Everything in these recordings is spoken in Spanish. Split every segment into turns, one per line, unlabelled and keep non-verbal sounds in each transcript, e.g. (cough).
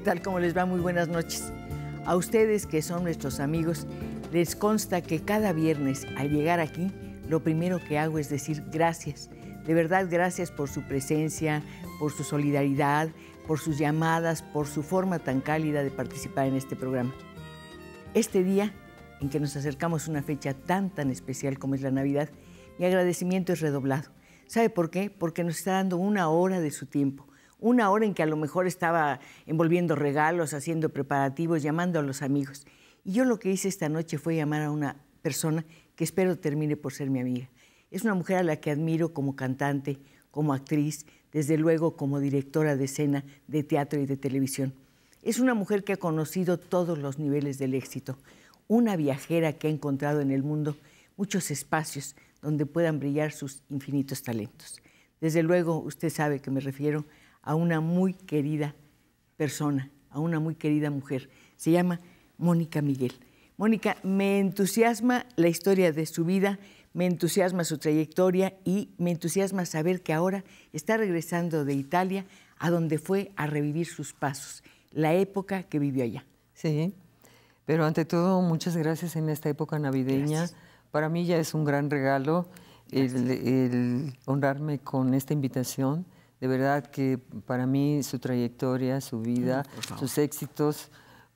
tal? ¿Cómo les va? Muy buenas noches. A ustedes que son nuestros amigos, les consta que cada viernes al llegar aquí, lo primero que hago es decir gracias. De verdad, gracias por su presencia, por su solidaridad, por sus llamadas, por su forma tan cálida de participar en este programa. Este día en que nos acercamos a una fecha tan, tan especial como es la Navidad, mi agradecimiento es redoblado. ¿Sabe por qué? Porque nos está dando una hora de su tiempo una hora en que a lo mejor estaba envolviendo regalos, haciendo preparativos, llamando a los amigos. Y yo lo que hice esta noche fue llamar a una persona que espero termine por ser mi amiga. Es una mujer a la que admiro como cantante, como actriz, desde luego como directora de escena, de teatro y de televisión. Es una mujer que ha conocido todos los niveles del éxito, una viajera que ha encontrado en el mundo muchos espacios donde puedan brillar sus infinitos talentos. Desde luego, usted sabe que me refiero a una muy querida persona, a una muy querida mujer. Se llama Mónica Miguel. Mónica, me entusiasma la historia de su vida, me entusiasma su trayectoria y me entusiasma saber que ahora está regresando de Italia
a donde fue a revivir sus pasos, la época que vivió allá. Sí, pero ante todo muchas gracias en esta época navideña. Para mí ya es un gran regalo el honrarme con esta invitación de verdad que para mí su trayectoria, su vida, sus éxitos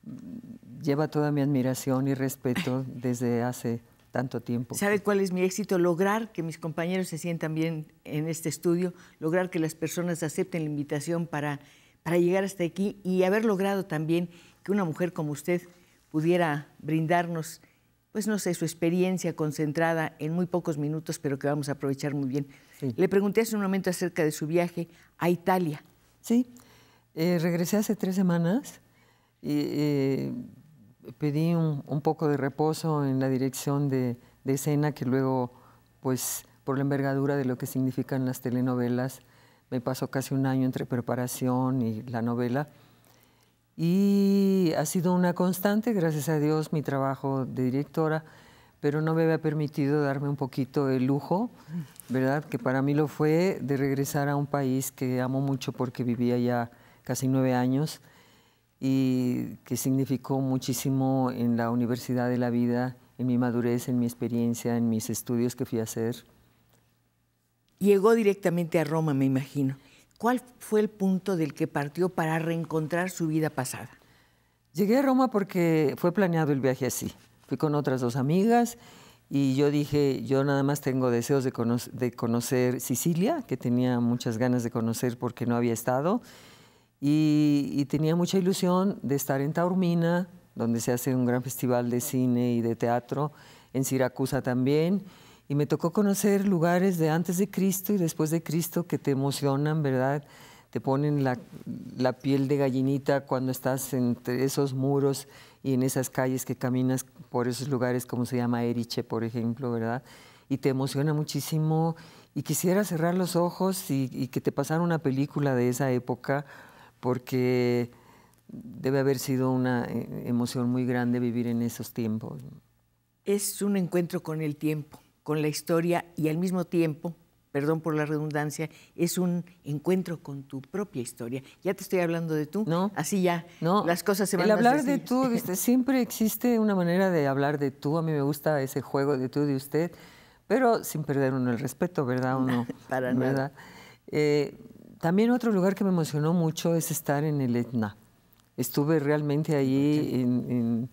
mm, lleva toda mi admiración y respeto (laughs) desde hace tanto tiempo. ¿Sabe cuál es mi éxito?
Lograr que mis compañeros se sientan bien en este estudio, lograr que las personas acepten la invitación para, para llegar hasta aquí y haber logrado también que una mujer como usted pudiera brindarnos pues no sé, su experiencia concentrada en muy pocos minutos, pero que vamos a aprovechar muy bien. Le pregunté hace un momento acerca de su viaje a Italia.
Sí, eh, regresé hace tres semanas y eh, pedí un, poco de reposo en la dirección de, de, escena que luego, pues por la envergadura de lo que significan las telenovelas, me pasó casi un año entre preparación y la novela y ha sido una constante, gracias a Dios, mi trabajo de directora, pero no me había permitido darme un poquito el lujo, ¿verdad? Que para mí lo fue de regresar a un país que amo mucho porque vivía ya casi nueve años y que significó muchísimo en la universidad de la vida, en mi madurez, en mi experiencia, en mis estudios que fui a hacer. Llegó directamente a Roma, me imagino. ¿Cuál fue el punto del que partió para reencontrar su vida pasada? Llegué a Roma porque fue planeado el viaje así. Fui con otras dos amigas y yo dije, yo nada más tengo deseos de, conocer Sicilia, que tenía muchas ganas de conocer porque no había estado, y, y tenía mucha ilusión de estar en Taormina, donde se hace un gran festival de cine y de teatro, en Siracusa también y me tocó conocer lugares de antes de Cristo y después de Cristo que te emocionan, ¿verdad? Te ponen la, piel de gallinita cuando estás entre esos muros y en esas calles que caminas por esos lugares como se llama Eriche, por ejemplo, ¿verdad? Y te emociona muchísimo y quisiera cerrar los ojos y, y que te pasara una película de esa época porque debe haber sido una eh, emoción muy grande vivir en esos tiempos.
Es un encuentro con el tiempo con la historia y al mismo tiempo, perdón por la redundancia, es un encuentro con tu propia historia. Ya te estoy hablando de tú, no, así ya no. las cosas se van El hablar de tú,
siempre existe una manera de hablar de tú, a mí me gusta ese juego de tú, de usted, pero sin perder uno el respeto, ¿verdad? no? (laughs) Para nada. Eh, también otro lugar que me emocionó mucho es estar en el Etna. Estuve realmente allí en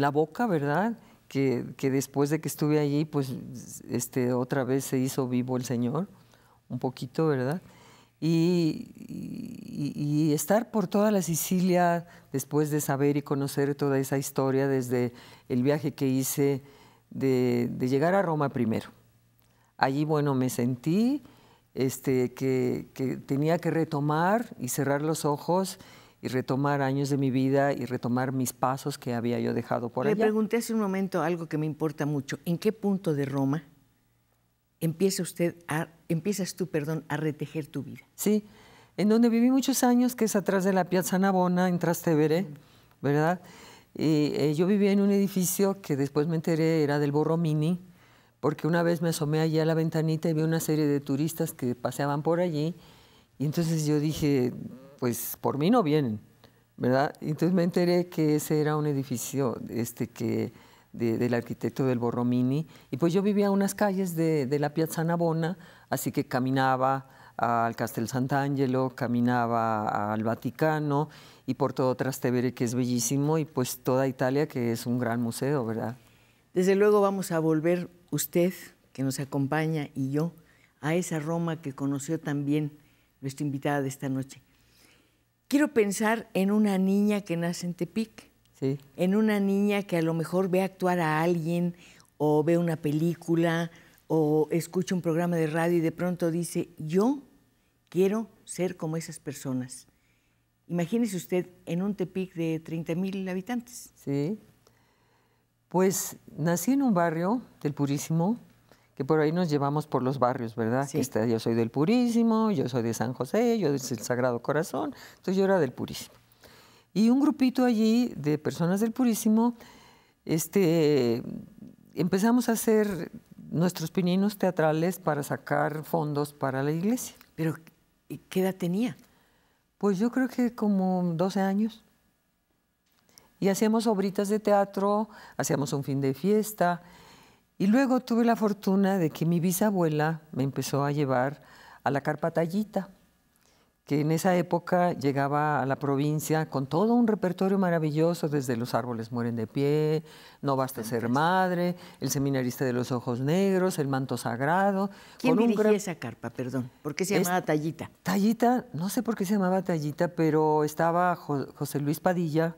la boca, ¿verdad? que, después de que estuve allí, pues este, otra vez se hizo vivo el Señor, un poquito, ¿verdad? Y, estar por toda la Sicilia después de saber y conocer toda esa historia desde el viaje que hice de, llegar a Roma primero. Allí, bueno, me sentí este, que tenía que retomar y cerrar los ojos y retomar años de mi vida y retomar mis pasos que había yo dejado por allá. Le pregunté
hace un momento algo que me importa mucho. ¿En qué punto de Roma
empieza usted empiezas tú, perdón, a retejer tu vida? Sí, en donde viví muchos años, que es atrás de la Piazza Navona, en Trastevere, ¿verdad? Y, eh, yo vivía en un edificio que después me enteré era del Borromini, porque una vez me asomé allí a la ventanita y vi una serie de turistas que paseaban por allí, y entonces yo dije, pues por mí no vienen, ¿verdad? Entonces me enteré que ese era un edificio este, que, del arquitecto del Borromini, y pues yo vivía a unas calles de, la Piazza Navona, así que caminaba al Castel Sant'Angelo, caminaba al Vaticano y por todo Trastevere, que es bellísimo, y pues toda Italia, que es un gran museo, ¿verdad?
Desde luego vamos a volver usted, que nos acompaña, y yo, a esa Roma que conoció también nuestra invitada de esta noche quiero pensar en una niña que nace en Tepic, sí. en una niña que a lo mejor ve actuar a alguien o ve una película o escucha un programa de radio y de pronto dice, yo quiero ser como esas
personas. Imagínese usted en un Tepic de 30 mil habitantes. Sí. Pues nací en un barrio del Purísimo, que por ahí nos llevamos por los barrios, ¿verdad? está, yo soy del Purísimo, yo soy de San José, yo del Sagrado Corazón, entonces yo era del Purísimo. Y un grupito allí de personas del Purísimo, este, empezamos a hacer nuestros pininos teatrales para sacar fondos para la iglesia. ¿Pero qué edad tenía? Pues yo creo que como 12 años. Y hacíamos obritas de teatro, hacíamos un fin de fiesta, y luego tuve la fortuna de que mi bisabuela me empezó a llevar a la carpa Tallita, que en esa época llegaba a la provincia con todo un repertorio maravilloso, desde Los árboles mueren de pie, No basta ser madre, El seminarista de los ojos negros, El manto sagrado. ¿Quién dirigía esa carpa, perdón? ¿Por qué se llamaba Tallita? Tallita, no sé por qué se llamaba Tallita, pero estaba José Luis Padilla,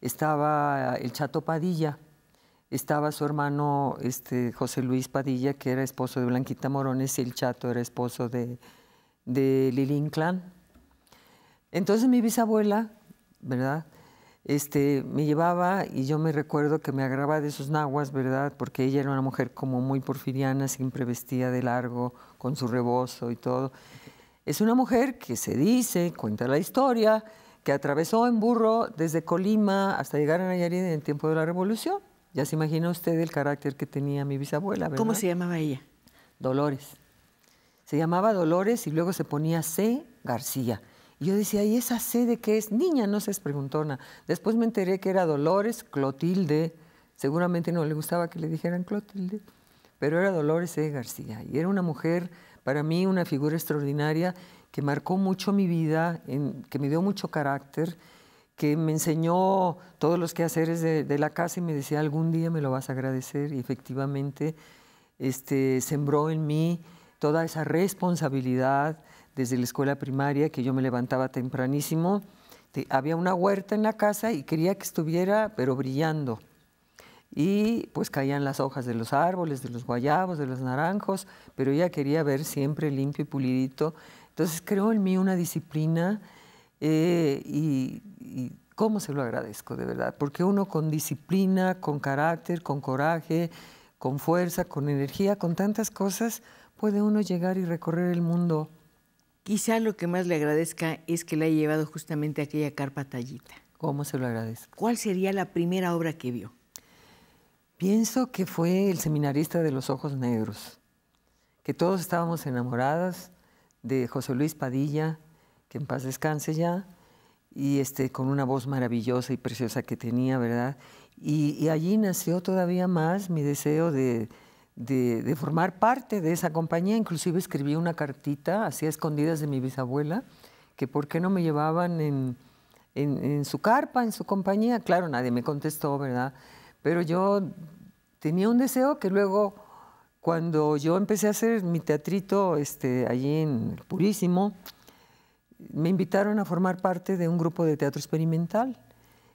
estaba el Chato Padilla, estaba su hermano este, José Luis Padilla, que era esposo de Blanquita Morones, y el Chato era esposo de, de Clan. Entonces mi bisabuela, ¿verdad? Este, me llevaba y yo me recuerdo que me agraba de sus naguas, ¿verdad? Porque ella era una mujer como muy porfiriana, siempre vestía de largo, con su rebozo y todo. Es una mujer que se dice, cuenta la historia, que atravesó en burro desde Colima hasta llegar a Nayarit en el tiempo de la Revolución. Ya se imagina usted el carácter que tenía mi bisabuela, ¿Cómo se llamaba ella? Dolores. Se llamaba Dolores y luego se ponía C. García. Y yo decía, ¿y esa C de qué es? Niña, no seas preguntona. Después me enteré que era Dolores Clotilde. Seguramente no le gustaba que le dijeran Clotilde, pero era Dolores C. E. García. Y era una mujer, para mí, una figura extraordinaria que marcó mucho mi vida, que me dio mucho carácter que me enseñó todos los quehaceres de, la casa y me decía, algún día me lo vas a agradecer. Y efectivamente este, sembró en mí toda esa responsabilidad desde la escuela primaria, que yo me levantaba tempranísimo. había una huerta en la casa y quería que estuviera, pero brillando. Y pues caían las hojas de los árboles, de los guayabos, de los naranjos, pero ella quería ver siempre limpio y pulidito. Entonces creó en mí una disciplina eh, y, cómo se lo agradezco, de verdad, porque uno con disciplina, con carácter, con coraje, con fuerza, con energía, con tantas cosas, puede uno llegar y recorrer el mundo. Quizá lo que más le agradezca es
que le haya llevado justamente aquella carpa tallita. ¿Cómo se lo agradezco? ¿Cuál sería la primera obra que
vio? Pienso que fue El seminarista de los ojos negros, que todos estábamos enamoradas de José Luis Padilla, que en paz descanse ya, y este, con una voz maravillosa y preciosa que tenía, ¿verdad? Y, allí nació todavía más mi deseo de, formar parte de esa compañía. Inclusive escribí una cartita, así a escondidas de mi bisabuela, que por qué no me llevaban en, su carpa, en su compañía. Claro, nadie me contestó, ¿verdad? Pero yo tenía un deseo que luego, cuando yo empecé a hacer mi teatrito este, allí en Purísimo, me invitaron a formar parte de un grupo de teatro experimental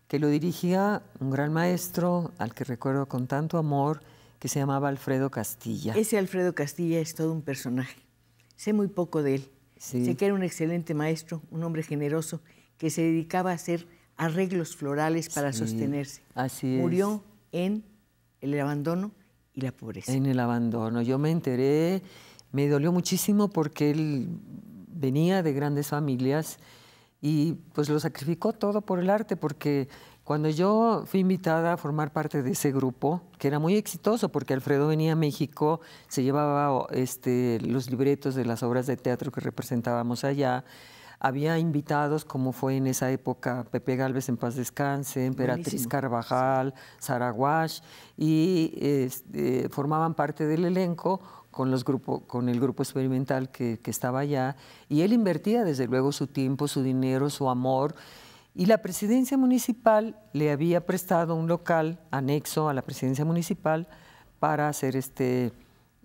que lo dirigía un gran maestro al que recuerdo con tanto amor, que se llamaba Alfredo Castilla. Ese Alfredo Castilla
es todo un personaje. Sé muy poco de él. Sé que era un excelente maestro, un hombre generoso, que se dedicaba a hacer arreglos florales para sostenerse.
Así es. Murió en el abandono y la pobreza. En el abandono. Yo me enteré, me dolió muchísimo porque él venía de grandes familias y pues lo sacrificó todo por el arte, porque cuando yo fui invitada a formar parte de ese grupo, que era muy exitoso, porque Alfredo venía a México, se llevaba este, los libretos de las obras de teatro que representábamos allá, había invitados, como fue en esa época, Pepe Galvez en paz descanse, Emperatriz Carvajal, Wash, y este, formaban parte del elenco con, los grupo, con el grupo experimental que, estaba allá y él invertía desde luego su tiempo, su dinero, su amor. Y la presidencia municipal le había prestado un local anexo a la presidencia municipal para hacer este,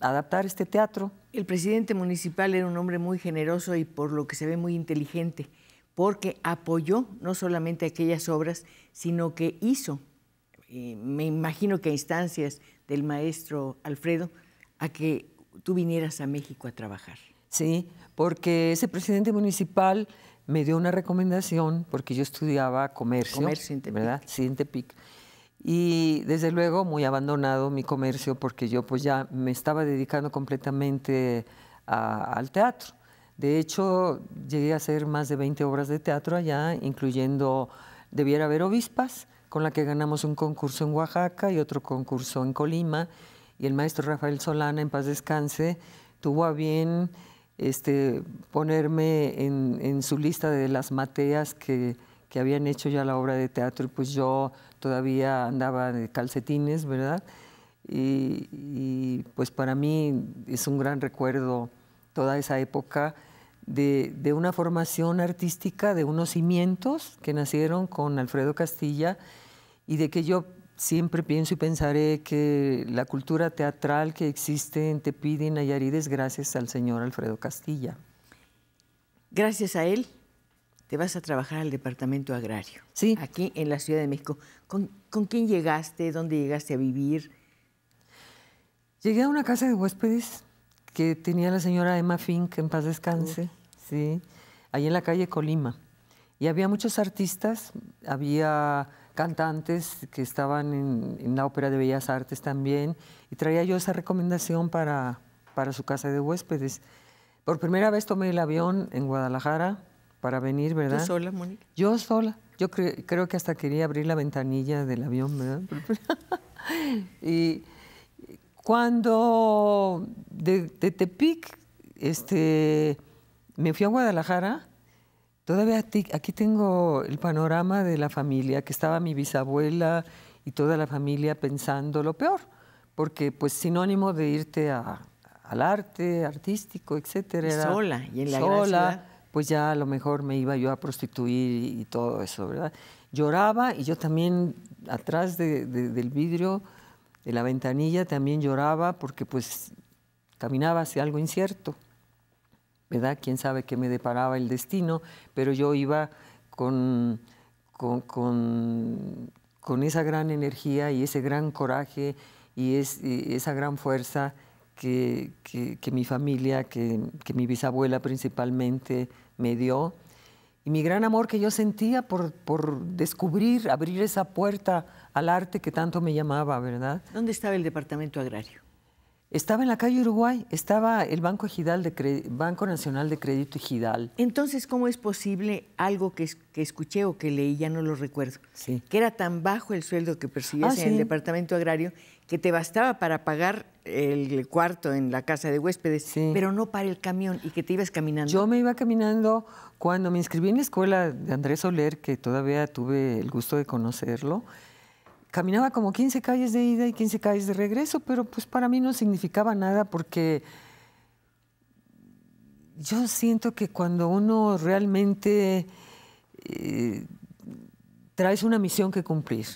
adaptar este teatro. El presidente municipal era un hombre muy generoso y por lo que se ve muy inteligente,
porque apoyó no solamente aquellas obras, sino que hizo, eh, me imagino que a instancias del maestro Alfredo, a que tú vinieras a México a trabajar.
Sí, porque ese presidente municipal me dio una recomendación, porque yo estudiaba comercio. Comercio en Tepic. ¿Verdad? Sí, en Tepic. Y desde luego muy abandonado mi comercio, porque yo pues ya me estaba dedicando completamente al teatro. De hecho, llegué a hacer más de 20 obras de teatro allá, incluyendo Debiera haber obispas, con la que ganamos un concurso en Oaxaca y otro concurso en Colima y el maestro Rafael Solana, en paz descanse, tuvo a bien este, ponerme en, su lista de las mateas que, que, habían hecho ya la obra de teatro y pues yo todavía andaba de calcetines, ¿verdad? Y, y pues para mí es un gran recuerdo toda esa época de, de una formación artística, de unos cimientos que nacieron con Alfredo Castilla y de que yo siempre pienso y pensaré que la cultura teatral que existe en pide y Nayarit gracias al señor Alfredo Castilla. Gracias a él
te vas a trabajar al Departamento Agrario. Sí. Aquí en la Ciudad de México. ¿Con, quién llegaste? ¿Dónde llegaste a vivir?
Llegué a una casa de huéspedes que tenía la señora Emma Fink, en paz descanse, sí, ahí en la calle Colima. Y había muchos artistas, había cantantes que estaban en, la Ópera de Bellas Artes también, y traía yo esa recomendación para, para su casa de huéspedes. Por primera vez tomé el avión en Guadalajara para venir, ¿verdad? sola, Mónica? Yo sola. Yo creo que hasta quería abrir la ventanilla del avión, ¿verdad? (laughs) y cuando de, Tepic este, me fui a Guadalajara, Todavía aquí tengo el panorama de la familia, que estaba mi bisabuela y toda la familia pensando lo peor, porque pues sinónimo de irte al arte artístico, etcétera. Y sola, y en la sola, pues ya a lo mejor me iba yo a prostituir y, todo eso, ¿verdad? Lloraba y yo también atrás del vidrio, de la ventanilla, también lloraba porque pues caminaba hacia algo incierto. ¿verdad? Quién sabe qué me deparaba el destino, pero yo iba con, con, esa gran energía y ese gran coraje y, esa gran fuerza que, mi familia, que, mi bisabuela principalmente me dio. Y mi gran amor que yo sentía por, por descubrir, abrir esa puerta al arte que tanto me llamaba, ¿verdad? ¿Dónde estaba el departamento agrario? Estaba en la calle Uruguay, estaba el Banco, de Banco Nacional de Crédito gidal Entonces, ¿cómo es posible
algo que, escuché o que leí, ya no lo recuerdo? Que era tan bajo el sueldo que percibías ah, en el Departamento Agrario que te bastaba para pagar el cuarto en la casa de huéspedes,
pero no para el camión y que te ibas caminando. Yo me iba caminando cuando me inscribí en la escuela de Andrés Soler, que todavía tuve el gusto de conocerlo caminaba como 15 calles de ida y 15 calles de regreso, pero pues para mí no significaba nada porque yo siento que cuando uno realmente eh, traes una misión que cumplir,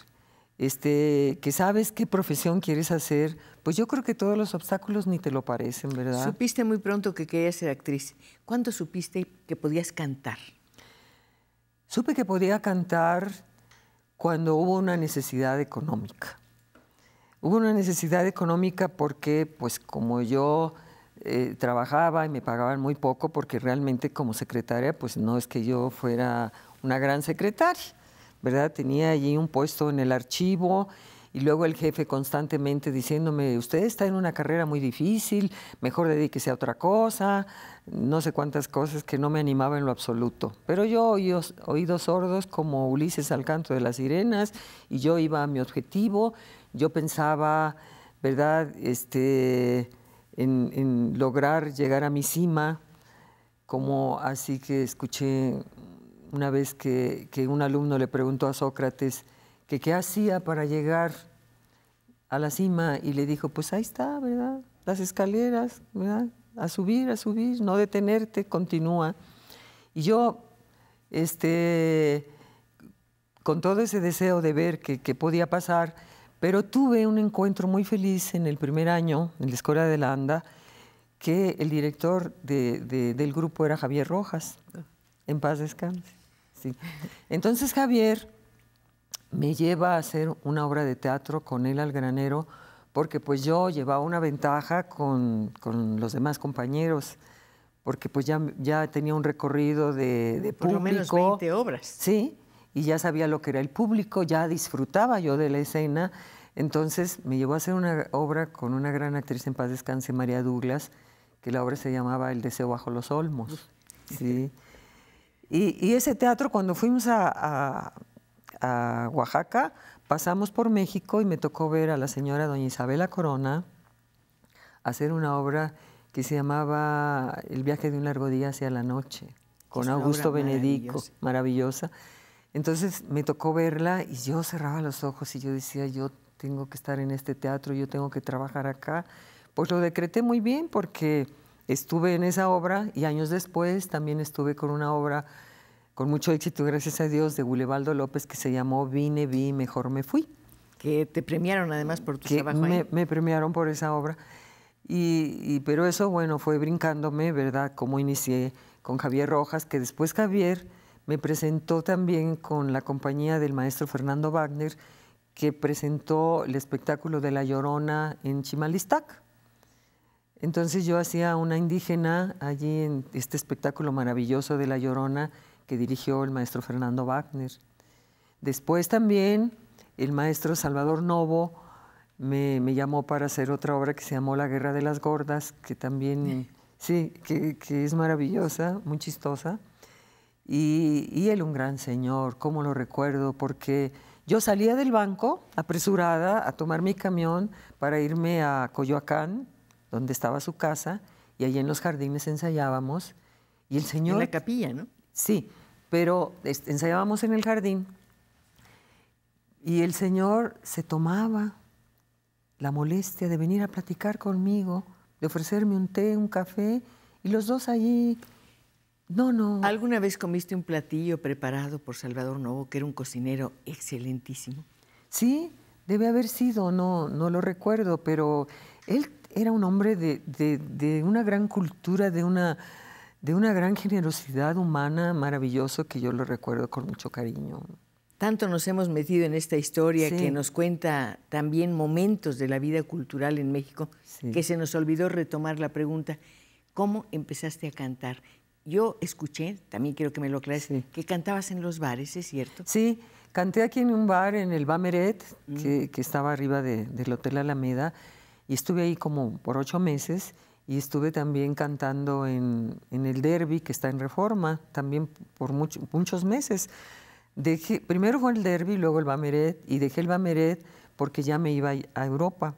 este, que sabes qué profesión quieres hacer, pues yo creo que todos los obstáculos ni te lo parecen, ¿verdad? Supiste muy pronto que querías ser actriz. ¿Cuándo supiste que podías cantar? Supe que podía cantar cuando hubo una necesidad económica. Hubo una necesidad económica porque, pues como yo eh, trabajaba y me pagaban muy poco, porque realmente como secretaria, pues no es que yo fuera una gran secretaria, ¿verdad? Tenía allí un puesto en el archivo y luego el jefe constantemente diciéndome, usted está en una carrera muy difícil, mejor dedíquese a otra cosa, no sé cuántas cosas que no me animaba en lo absoluto. Pero yo oí oídos sordos como Ulises al canto de las sirenas y yo iba a mi objetivo, yo pensaba, ¿verdad?, este, en, lograr llegar a mi cima, como así que escuché una vez que, un alumno le preguntó a Sócrates que qué hacía para llegar a la cima y le dijo, pues ahí está, ¿verdad? Las escaleras, ¿verdad? A subir, a subir, no detenerte, continúa. Y yo, este, con todo ese deseo de ver qué qué podía pasar, pero tuve un encuentro muy feliz en el primer año, en la Escuela de la ANDA, que el director del grupo era Javier Rojas, ah. en paz descanse. Sí. Entonces Javier me lleva a hacer una obra de teatro con él al granero, porque pues yo llevaba una ventaja con, los demás compañeros, porque pues ya, ya tenía un recorrido de, público. Por menos 20 obras. Sí, y ya sabía lo que era el público, ya disfrutaba yo de la escena. Entonces me llevó a hacer una obra con una gran actriz en paz descanse, María Douglas, que la obra se llamaba El deseo bajo los olmos. Sí. Y, ese teatro, cuando fuimos a a Oaxaca, pasamos por México y me tocó ver a la señora doña Isabela Corona hacer una obra que se llamaba El viaje de un largo día hacia la noche, con Augusto Benedico, maravillosa. maravillosa. Entonces me tocó verla y yo cerraba los ojos y yo decía, yo tengo que estar en este teatro, yo tengo que trabajar acá. Pues lo decreté muy bien porque estuve en esa obra y años después también estuve con una obra con mucho éxito, gracias a Dios, de Gulebaldo López que se llamó Vine, vi, mejor me fui. Que te premiaron además por tu trabajo. Me, me premiaron por esa obra. Y, pero eso, bueno, fue brincándome, ¿verdad? Como inicié con Javier Rojas, que después Javier me presentó también con la compañía del maestro Fernando Wagner, que presentó el espectáculo de La Llorona en Chimalistac. Entonces yo hacía una indígena allí en este espectáculo maravilloso de La Llorona que dirigió el maestro Fernando Wagner. Después también el maestro Salvador Novo me, llamó para hacer otra obra que se llamó La Guerra de las Gordas, que también, sí, que, es maravillosa, muy chistosa. Y, y él un gran señor, cómo lo recuerdo, porque yo salía del banco apresurada a tomar mi camión para irme a Coyoacán, donde estaba su casa, y allí en los jardines ensayábamos. Y el señor... En la capilla, ¿no? Sí, pero ensayábamos en el jardín y el Señor se tomaba la molestia de venir a platicar conmigo, de ofrecerme un té, un café, y los dos allí... No, no. ¿Alguna vez comiste un platillo preparado por Salvador Novo, que era un cocinero excelentísimo? Sí, debe haber sido, no, no lo recuerdo, pero él era un hombre de, de una gran cultura, de una de una gran generosidad humana maravilloso que yo lo recuerdo con mucho cariño.
Tanto nos hemos metido en esta historia que nos cuenta también momentos de la vida cultural en México que se nos olvidó retomar la pregunta, ¿cómo empezaste a cantar? Yo escuché, también quiero que me lo aclares, que cantabas
en los bares, ¿es cierto? Sí, canté aquí en un bar, en el Bameret, mm. que, estaba arriba del Hotel Alameda, y estuve ahí como por ocho meses y estuve también cantando en, el derby que está en reforma, también por muchos meses. Dejé, primero fue el derby, luego el Bameret, y dejé el Bameret porque ya me iba a Europa.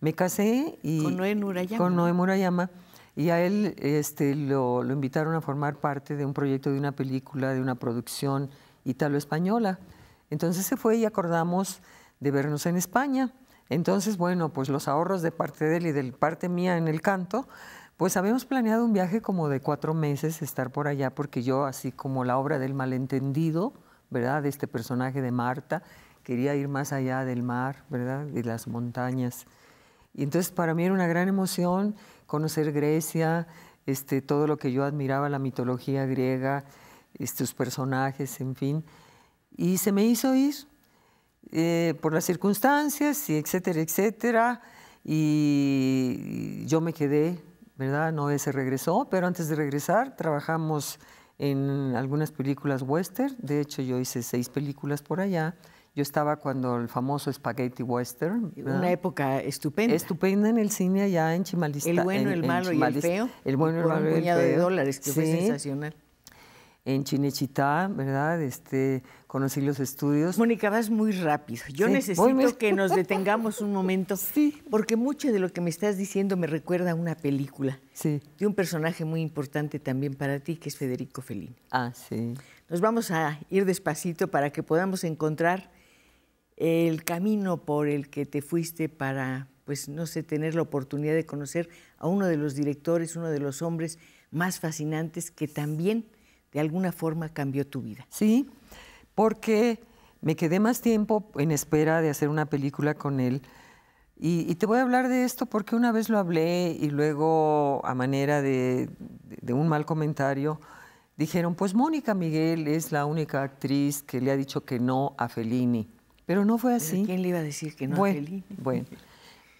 Me casé y, con Noé Murayama. y a él este, lo, invitaron a formar parte de un proyecto de una película, de una producción italo-española. Entonces se fue y acordamos de vernos en España. Entonces, bueno, pues los ahorros de parte de él y de parte mía en el canto, pues habíamos planeado un viaje como de cuatro meses, estar por allá, porque yo, así como la obra del malentendido, ¿verdad? De este personaje de Marta, quería ir más allá del mar, ¿verdad? De las montañas. Y entonces para mí era una gran emoción conocer Grecia, este, todo lo que yo admiraba, la mitología griega, estos personajes, en fin. Y se me hizo ir, eh, por las circunstancias y etcétera, etcétera. Y yo me quedé, ¿verdad? no se regresó, pero antes de regresar trabajamos en algunas películas western. De hecho, yo hice seis películas por allá. Yo estaba cuando el famoso Spaghetti Western. Una época estupenda. Estupenda en el cine allá en Chimalista. El bueno, el malo y el feo. El bueno, el malo de dólares, que fue sensacional en Chinechitá, ¿verdad? Este, conocí los estudios. Mónica, vas muy rápido. Yo necesito que nos
detengamos un momento. (laughs) Sí. Porque mucho de lo que me estás diciendo me recuerda a una película. Sí. De un personaje muy importante también para ti, que es Federico Felín. Ah, sí. Nos vamos a ir despacito para que podamos encontrar el camino por el que te fuiste para, pues, no sé, tener la oportunidad de conocer a uno de los directores, uno de los hombres más fascinantes que también de alguna forma cambió tu vida.
Sí, porque me quedé más tiempo en espera de hacer una película con él. Y, te voy a hablar de esto porque una vez lo hablé y luego a manera de, un mal comentario dijeron, pues Mónica Miguel es la única actriz que le ha dicho que no a Fellini. Pero no fue así. ¿Quién le iba a decir que no a Fellini? Bueno,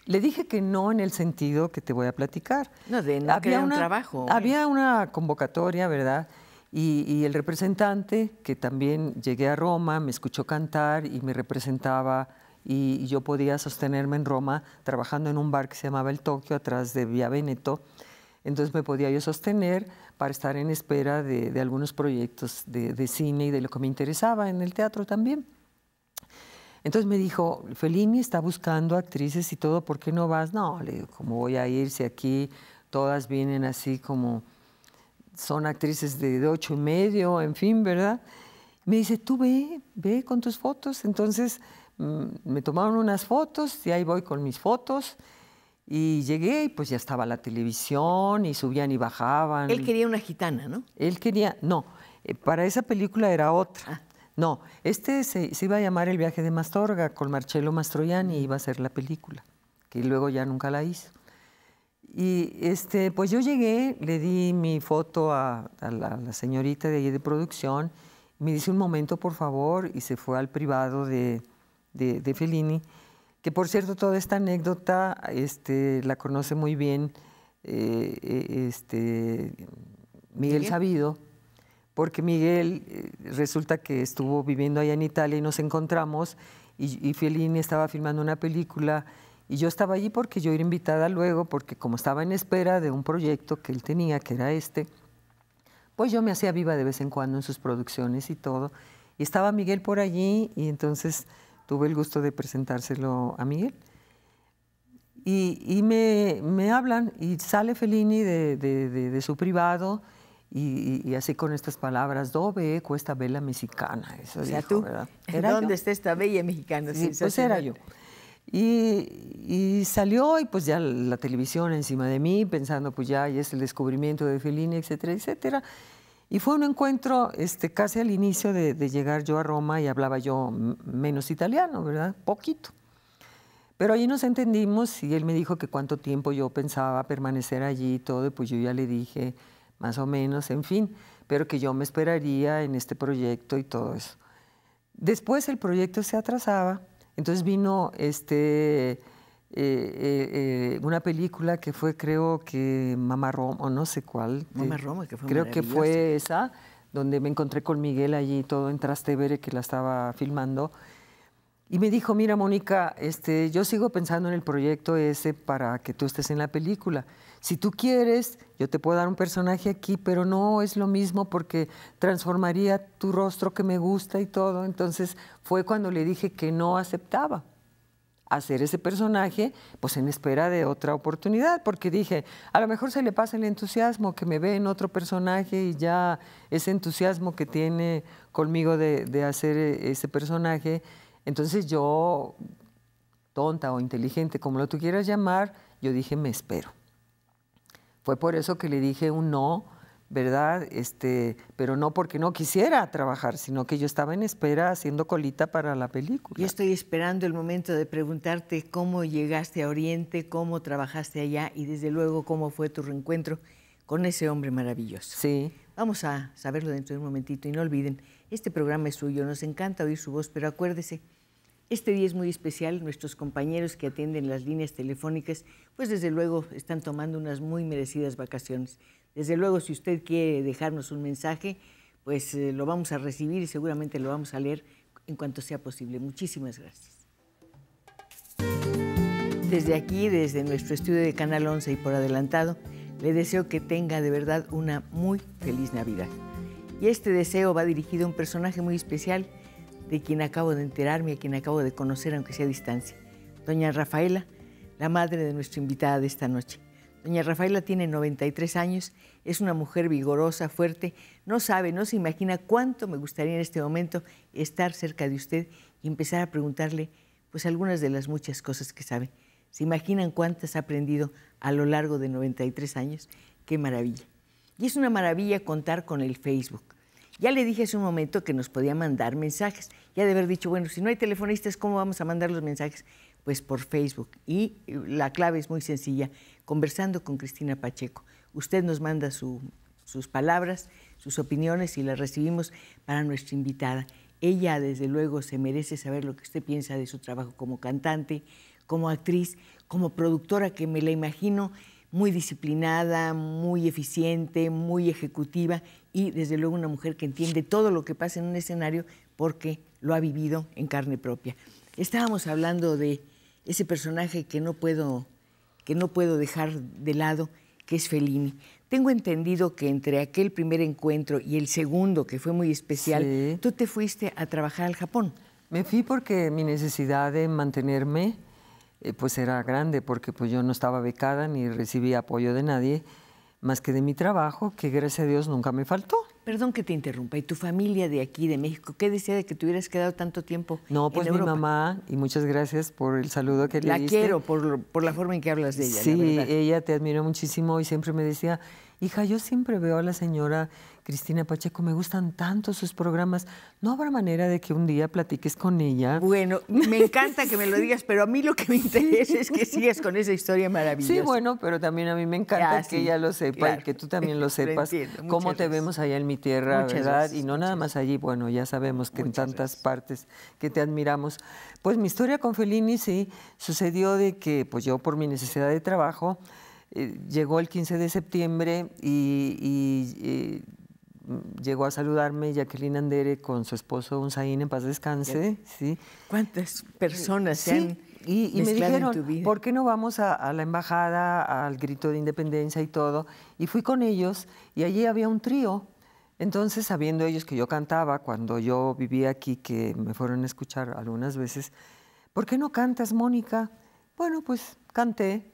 le dije que no en el sentido que te voy a platicar.
No, de no había un trabajo.
Había una convocatoria, ¿verdad?, y, el representante, que también llegué a Roma, me escuchó cantar y me representaba y, yo podía sostenerme en Roma trabajando en un bar que se llamaba El Tokio, atrás de Vía Veneto. Entonces me podía yo sostener para estar en espera de, algunos proyectos de, cine y de lo que me interesaba en el teatro también. Entonces me dijo, Fellini está buscando actrices y todo, ¿por qué no vas? No, le digo, ¿cómo voy a ir si aquí todas vienen así como son actrices de, ocho y medio, en fin, ¿verdad? Me dice, tú ve, ve con tus fotos. Entonces mm, me tomaron unas fotos y ahí voy con mis fotos. Y llegué y pues ya estaba la televisión y subían y bajaban. Él quería una gitana, ¿no? Él quería, no, eh, para esa película era otra. Ah. No, este se, se, iba a llamar El viaje de Mastorga con Marcello Mastroianni, iba a ser la película, que luego ya nunca la hizo. Y este, pues yo llegué, le di mi foto a, la, señorita de, ahí de producción, me dice un momento por favor y se fue al privado de, de, Fellini, que por cierto toda esta anécdota este, la conoce muy bien eh, eh, este, Miguel Sabido, porque Miguel eh, resulta que estuvo viviendo allá en Italia y nos encontramos y, y Fellini estaba filmando una película y yo estaba allí porque yo era invitada luego, porque como estaba en espera de un proyecto que él tenía, que era este, pues yo me hacía viva de vez en cuando en sus producciones y todo. Y estaba Miguel por allí y entonces tuve el gusto de presentárselo a Miguel. Y, me, hablan y sale Fellini de, su privado y, así con estas palabras, dove cuesta vela mexicana. Eso o tú, Era ¿dónde
está esta bella mexicana? Sí, pues era yo.
Y, y salió y pues ya la televisión encima de mí, pensando pues ya, y es el descubrimiento de Fellini, etcétera, etcétera. Y fue un encuentro este, casi al inicio de, llegar yo a Roma y hablaba yo menos italiano, ¿verdad? Poquito. Pero ahí nos entendimos y él me dijo que cuánto tiempo yo pensaba permanecer allí y todo, pues yo ya le dije más o menos, en fin, pero que yo me esperaría en este proyecto y todo eso. Después el proyecto se atrasaba, entonces vino este eh, eh, eh, una película que fue, creo que Mamá Roma, o no sé cuál. Creo que fue esa, donde me encontré con Miguel allí, todo en Trastevere, que la estaba filmando. Y me dijo, mira, Mónica, este, yo sigo pensando en el proyecto ese para que tú estés en la película. Si tú quieres, yo te puedo dar un personaje aquí, pero no es lo mismo porque transformaría tu rostro que me gusta y todo. Entonces fue cuando le dije que no aceptaba hacer ese personaje, pues en espera de otra oportunidad, porque dije, a lo mejor se le pasa el entusiasmo que me ve en otro personaje y ya ese entusiasmo que tiene conmigo de, hacer e, ese personaje, entonces yo, tonta o inteligente, como lo tú quieras llamar, yo dije, me espero. Fue por eso que le dije un no ¿verdad? Este, pero no porque no quisiera trabajar, sino que yo estaba en espera haciendo colita para la película.
Y estoy esperando el
momento de preguntarte
cómo llegaste a Oriente, cómo trabajaste allá y desde luego cómo fue tu reencuentro con ese hombre maravilloso. Sí. Vamos a saberlo dentro de un momentito y no olviden, este programa es suyo, nos encanta oír su voz, pero acuérdese, este día es muy especial, nuestros compañeros que atienden las líneas telefónicas, pues desde luego están tomando unas muy merecidas vacaciones. Desde luego, si usted quiere dejarnos un mensaje, pues eh, lo vamos a recibir y seguramente lo vamos a leer en cuanto sea posible. Muchísimas gracias. Desde aquí, desde nuestro estudio de Canal 11 y por adelantado, le deseo que tenga de verdad una muy feliz Navidad. Y este deseo va dirigido a un personaje muy especial de quien acabo de enterarme, y a quien acabo de conocer, aunque sea a distancia, doña Rafaela, la madre de nuestra invitada de esta noche. Doña Rafaela tiene 93 años, es una mujer vigorosa, fuerte, no sabe, no se imagina cuánto me gustaría en este momento estar cerca de usted y empezar a preguntarle pues algunas de las muchas cosas que sabe. ¿Se imaginan cuántas ha aprendido a lo largo de 93 años? Qué maravilla. Y es una maravilla contar con el Facebook. Ya le dije hace un momento que nos podía mandar mensajes. Ya de haber dicho, bueno, si no hay telefonistas, ¿cómo vamos a mandar los mensajes? Pues por Facebook. Y la clave es muy sencilla conversando con Cristina Pacheco. Usted nos manda sus palabras, sus opiniones y las recibimos para nuestra invitada. Ella, desde luego, se merece saber lo que usted piensa de su trabajo como cantante, como actriz, como productora, que me la imagino muy disciplinada, muy eficiente, muy ejecutiva y, desde luego, una mujer que entiende todo lo que pasa en un escenario porque lo ha vivido en carne propia. Estábamos hablando de ese personaje que no puedo que no puedo dejar de lado, que es Fellini. Tengo entendido que entre aquel primer encuentro y el segundo, que fue muy especial, tú te
fuiste a trabajar al Japón. Me fui porque mi necesidad de mantenerme eh, pues era grande, porque pues yo no estaba becada ni recibía apoyo de nadie, más que de mi trabajo, que gracias a Dios nunca me faltó. Perdón que te interrumpa. ¿Y tu familia de aquí, de México,
qué decía de que te hubieras quedado tanto tiempo? No, pues mi mamá,
y muchas gracias por el saludo que le diste. La quiero por, por, la forma en que hablas de ella. Sí, ella te admiró muchísimo y siempre me decía, hija, yo siempre veo a la señora Cristina Pacheco, me gustan tanto sus programas. ¿No habrá manera de que un día platiques con ella? Bueno, me encanta que me lo (laughs) digas, pero a mí lo que me interesa es que sigas con esa historia maravillosa. Sí, bueno, pero también a mí me encanta ah, que ella lo sepa y que tú también lo (laughs) sepas. cómo te vemos allá en mi tierra, ¿verdad? y no nada más allí, bueno, ya sabemos que en tantas partes que te admiramos. Pues mi historia con Fellini, sí, sucedió de que pues yo por mi necesidad de trabajo, eh, llegó el 15 de septiembre y eh, llegó a saludarme Jacqueline Andere con su esposo Unzaín, en paz descanse. ¿sí? ¿Cuántas personas sí. y, y me dijeron, ¿por qué no vamos a, la embajada, al grito de independencia y todo? Y fui con ellos y allí había un trío. Entonces, sabiendo ellos que yo cantaba cuando yo vivía aquí, que me fueron a escuchar algunas veces, ¿por qué no cantas, Mónica? Bueno, pues canté.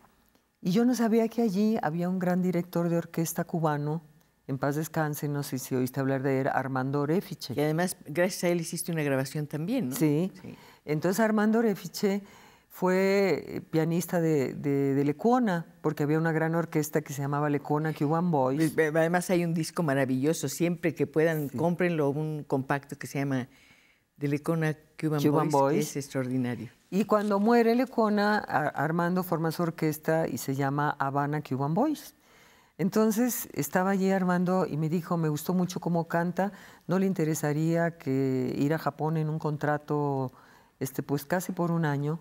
Y yo no sabía que allí había un gran director de orquesta cubano en paz descanse, no sé si oíste hablar de él, Armando Orefiche. Y además, gracias a él hiciste una grabación también, ¿no? Sí. Entonces, Armando Orefiche fue eh, pianista de, de, Lecuona, porque había una gran orquesta que se llamaba Lecuona Cuban Boys. Pues, eh, además hay un disco maravilloso, siempre que puedan, cómprenlo, un compacto que se
llama de Lecuona Cuban, Boys, es extraordinario.
Y cuando muere Lecuona, Armando forma su orquesta y se llama Habana Cuban Boys. Entonces estaba allí Armando y me dijo, me gustó mucho cómo canta, no le interesaría que ir a Japón en un contrato, este, pues casi por un año.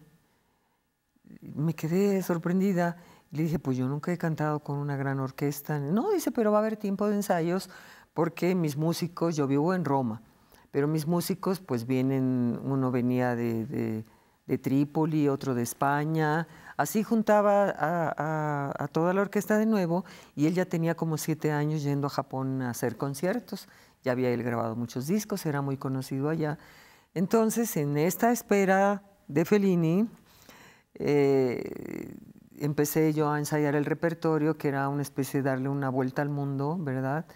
Me quedé sorprendida. Le dije, pues yo nunca he cantado con una gran orquesta. No, dice, pero va a haber tiempo de ensayos porque mis músicos, yo vivo en Roma, pero mis músicos pues vienen, uno venía de Trípoli, otro de España, Así juntaba a, toda la orquesta de nuevo y él ya tenía como siete años yendo a Japón a hacer conciertos. Ya había él grabado muchos discos, era muy conocido allá. Entonces, en esta espera de Fellini, eh, empecé yo a ensayar el repertorio, que era una especie de darle una vuelta al mundo, ¿verdad?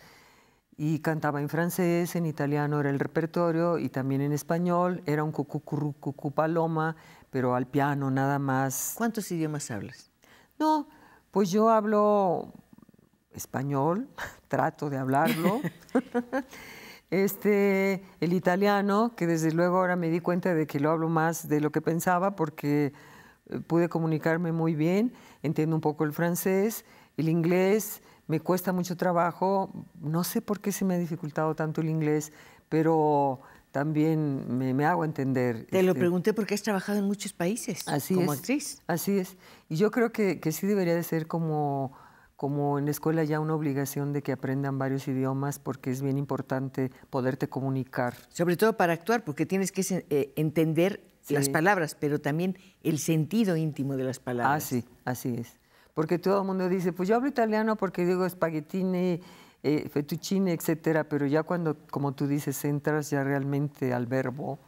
y cantaba en francés, en italiano era el repertorio y también en español, era un cucucurru, cucu paloma, pero al piano nada más. ¿Cuántos idiomas hablas? No, pues yo hablo español, (laughs) trato de hablarlo. (laughs) este, el italiano, que desde luego ahora me di cuenta de que lo hablo más de lo que pensaba porque eh, pude comunicarme muy bien, entiendo un poco el francés, el inglés, me cuesta mucho trabajo, no sé por qué se me ha dificultado tanto el inglés, pero también me, hago entender. Te lo este, pregunté
porque has trabajado en muchos países como
actriz. Así es. Y yo creo que, sí debería de ser como como en la escuela ya una obligación de que aprendan varios idiomas porque es bien importante poderte comunicar. Sobre todo para actuar, porque tienes que eh, entender las palabras, pero también el sentido íntimo de las palabras. Ah, así es porque todo el mundo dice, pues yo hablo italiano porque digo espaguetine, eh, fettuccine, etcétera, pero ya cuando, como tú dices, entras ya realmente al verbo.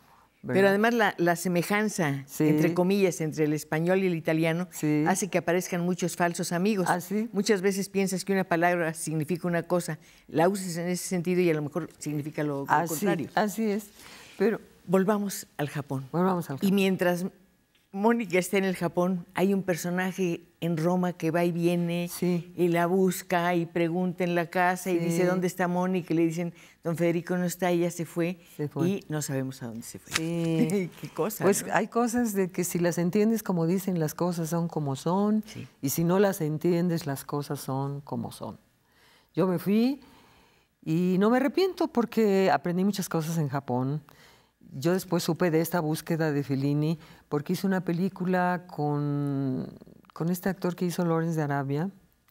Pero además la, semejanza, entre comillas, entre el español
y el italiano hace que aparezcan muchos falsos amigos. Ah, Muchas veces piensas que una palabra significa una cosa, la usas en ese sentido y a lo mejor significa lo, contrario. Así es. Pero volvamos al Japón. Volvamos al Japón. Y mientras Mónica está en el Japón, hay un personaje en Roma que va y viene y la busca y pregunta en la casa y dice dónde está Mónica y le dicen, don Federico no está, ella se fue, se fue. y
no sabemos a dónde se fue. Sí. (laughs) Qué cosa. Pues hay cosas de que si las entiendes como dicen, las cosas son como son y si no las entiendes, las cosas son como son. Yo me fui y no me arrepiento porque aprendí muchas cosas en Japón yo después supe de esta búsqueda de Fellini porque hice una película con, con este actor que hizo Lawrence de Arabia.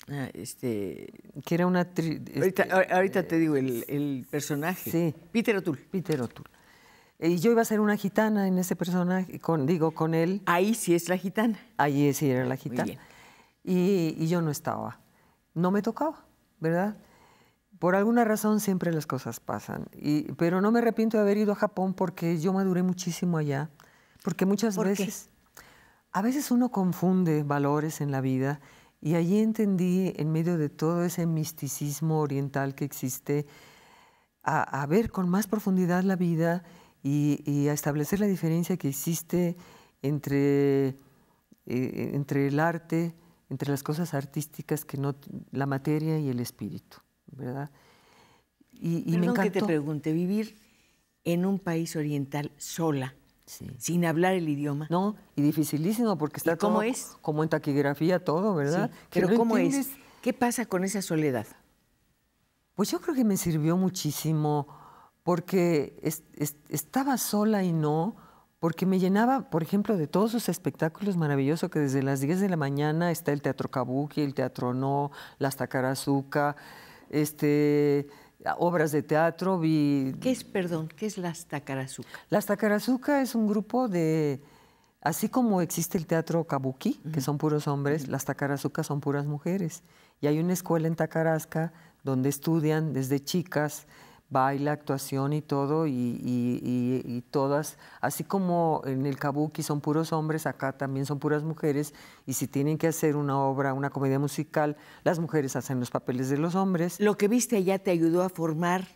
Ah, este, que era una... Este, ahorita, te digo eh, el, personaje. Sí. Peter O'Toole. Peter O'Toole. Y yo iba a ser una gitana en ese personaje, con, digo, con él. Ahí sí es la gitana. Ahí sí era la gitana. Y, y, yo no estaba. No me tocaba, ¿verdad? Por alguna razón siempre las cosas pasan, y, pero no me arrepiento de haber ido a Japón porque yo maduré muchísimo allá, porque muchas veces, a veces uno confunde valores en la vida y allí entendí en medio de todo ese misticismo oriental que existe a, ver con más profundidad la vida y, a establecer la diferencia que existe entre, eh, entre el arte, entre las cosas artísticas que no la materia y el espíritu. ¿verdad? Y, me encantó. que te
pregunte, vivir en un país oriental sola, sin hablar el idioma. No,
y dificilísimo porque está todo, como en taquigrafía todo, ¿verdad? pero ¿cómo es?
¿Qué pasa con esa soledad?
Pues yo creo que me sirvió muchísimo porque estaba sola y no, porque me llenaba, por ejemplo, de todos sus espectáculos maravillosos que desde las 10 de la mañana está el Teatro Kabuki, el Teatro No, las Takarazuka, este, obras de teatro, ¿Qué es, perdón, qué es Las Takarazuka? Las Takarazuka es un grupo de... Así como existe el teatro kabuki, que son puros hombres, las Takarazuka son puras mujeres. Y hay una escuela en Takarazuka donde estudian desde chicas baila, actuación y todo, y, y, todas, así como en el kabuki son puros hombres, acá también son puras mujeres, y si tienen que hacer una obra, una comedia musical, las mujeres hacen los papeles de los hombres. ¿Lo que viste allá te ayudó a formar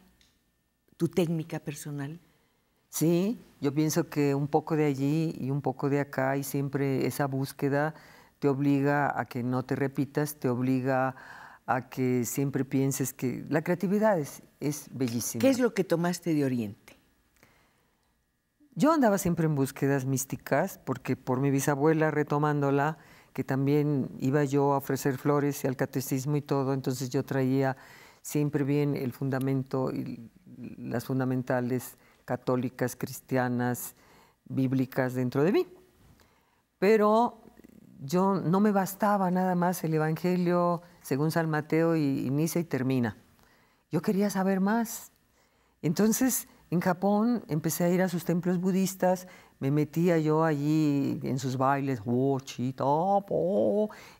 tu técnica personal? Sí, yo pienso que un poco de allí y un poco de acá, y siempre esa búsqueda te obliga a que no te repitas, te obliga a a que siempre pienses que la creatividad es, bellísima. ¿Qué es lo que tomaste de Oriente? Yo andaba siempre en búsquedas místicas, porque por mi bisabuela, retomándola, que también iba yo a ofrecer flores y al catecismo y todo, entonces yo traía siempre bien el fundamento y las fundamentales católicas, cristianas, bíblicas dentro de mí. Pero yo no me bastaba nada más el Evangelio, según San Mateo, inicia y termina. Yo quería saber más. Entonces, en Japón empecé a ir a sus templos budistas, me metía yo allí en sus bailes,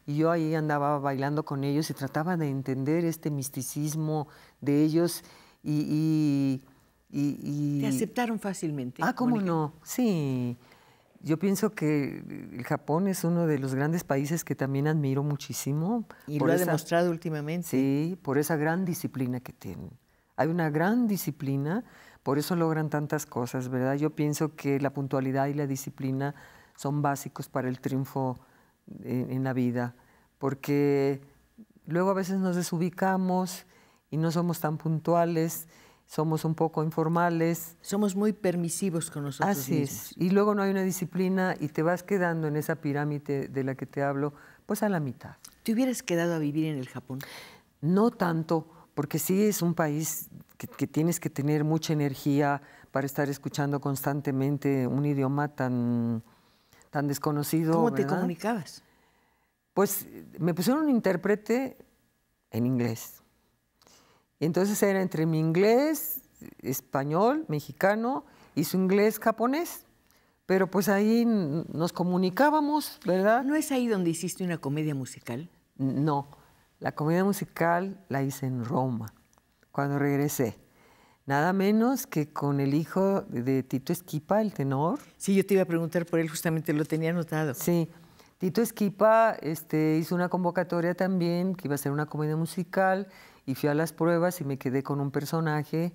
y yo ahí andaba bailando con ellos y trataba de entender este misticismo de ellos y... Te aceptaron
fácilmente. Ah, ¿cómo no?
Sí. Yo pienso que eh, el Japón es uno de los grandes países que también admiro muchísimo. Y lo ha demostrado últimamente. Sí, por esa gran disciplina que tienen. Hay una gran disciplina, por eso logran tantas cosas, ¿verdad? Yo pienso que la puntualidad y la disciplina son básicos para el triunfo en la vida, porque luego a veces nos desubicamos y no somos tan puntuales somos un poco informales. Somos muy permisivos con nosotros Así es. Y luego no hay una disciplina y te vas quedando en esa pirámide de la que te hablo, pues a la mitad. ¿Te hubieras quedado a vivir en el Japón? No tanto, porque sí es un país que, tienes que tener mucha energía para estar escuchando constantemente un idioma tan, tan desconocido. ¿Cómo te comunicabas? Pues me pusieron un intérprete en inglés entonces era entre mi inglés, español, mexicano y su inglés japonés. Pero pues ahí nos comunicábamos, ¿verdad? ¿No es ahí donde hiciste una comedia musical? No, la comedia musical la hice en Roma, cuando regresé. Nada menos que con el hijo de Tito Esquipa, el tenor. Sí, yo te iba a preguntar por él, justamente lo tenía anotado. Sí, Tito Esquipa este, hizo una convocatoria también, que iba a ser una comedia musical, y fui a las pruebas y me quedé con un personaje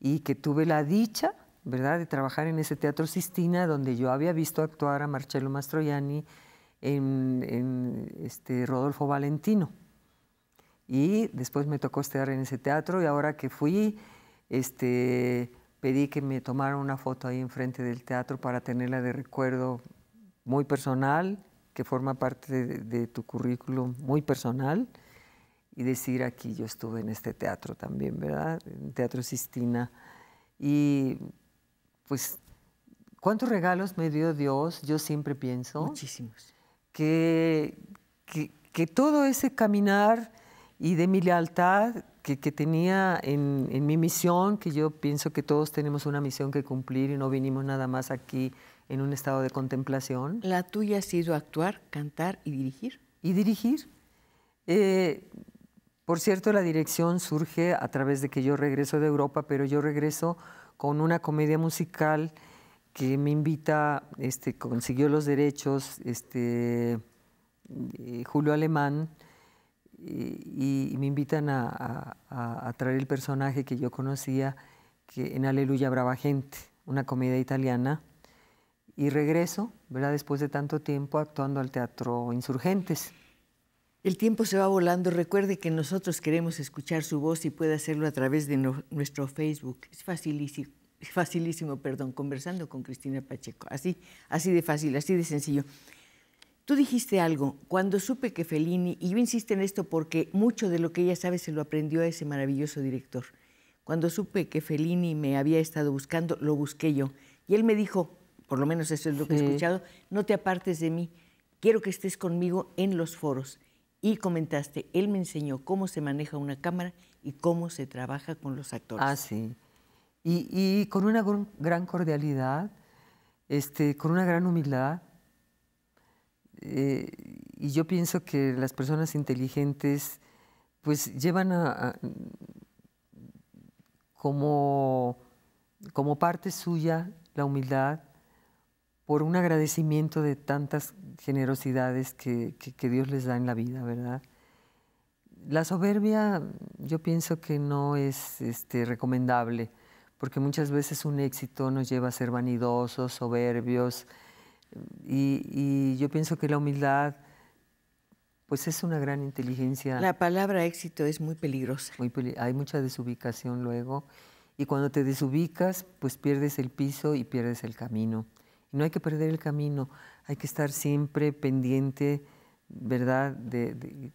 y que tuve la dicha, ¿verdad?, de trabajar en ese Teatro Sistina donde yo había visto actuar a Marcello Mastroianni en, este, Rodolfo Valentino. Y después me tocó estar en ese teatro y ahora que fui, este, pedí que me tomaran una foto ahí enfrente del teatro para tenerla de recuerdo muy personal, que forma parte de tu currículum muy personal y decir aquí yo estuve en este teatro también, ¿verdad? En Teatro Sistina. Y pues, ¿cuántos regalos me dio Dios? Yo siempre pienso. Muchísimos. Que, que, todo ese caminar y de mi lealtad que, tenía en, en, mi misión, que yo pienso que todos tenemos una misión que cumplir y no vinimos nada más aquí en un estado de contemplación. La tuya ha sido actuar, cantar y dirigir. Y dirigir. Eh, por cierto, la dirección surge a través de que yo regreso de Europa, pero yo regreso con una comedia musical que me invita, este, consiguió los derechos este, eh, Julio Alemán y, me invitan a, traer el personaje que yo conocía, que en Aleluya Brava Gente, una comedia italiana. Y regreso, ¿verdad? Después de tanto tiempo actuando al Teatro Insurgentes. El tiempo se va volando. Recuerde que nosotros queremos escuchar
su voz y puede hacerlo a través de nuestro Facebook. Es facilísimo, perdón, conversando con Cristina Pacheco. Así, así de fácil, así de sencillo. Tú dijiste algo, cuando supe que Fellini, y yo insisto en esto porque mucho de lo que ella sabe se lo aprendió a ese maravilloso director, cuando supe que Fellini me había estado buscando, lo busqué yo. Y él me dijo, por lo menos eso es lo que he escuchado, no te apartes de mí, quiero que estés conmigo en los foros y comentaste, él me enseñó cómo se maneja una cámara
y cómo se trabaja con los actores. Ah, sí. Y, con una gran cordialidad, este, con una gran humildad. Eh, y yo pienso que las personas inteligentes pues llevan como, como parte suya la humildad, por un agradecimiento de tantas generosidades que, Dios les da en la vida, ¿verdad? La soberbia yo pienso que no es este, recomendable, porque muchas veces un éxito nos lleva a ser vanidosos, soberbios, y, yo pienso que la humildad pues es una gran inteligencia. La palabra éxito es muy peligrosa. hay mucha desubicación luego, y cuando te desubicas, pues pierdes el piso y pierdes el camino. No hay que perder el camino, hay que estar siempre pendiente, ¿verdad? De,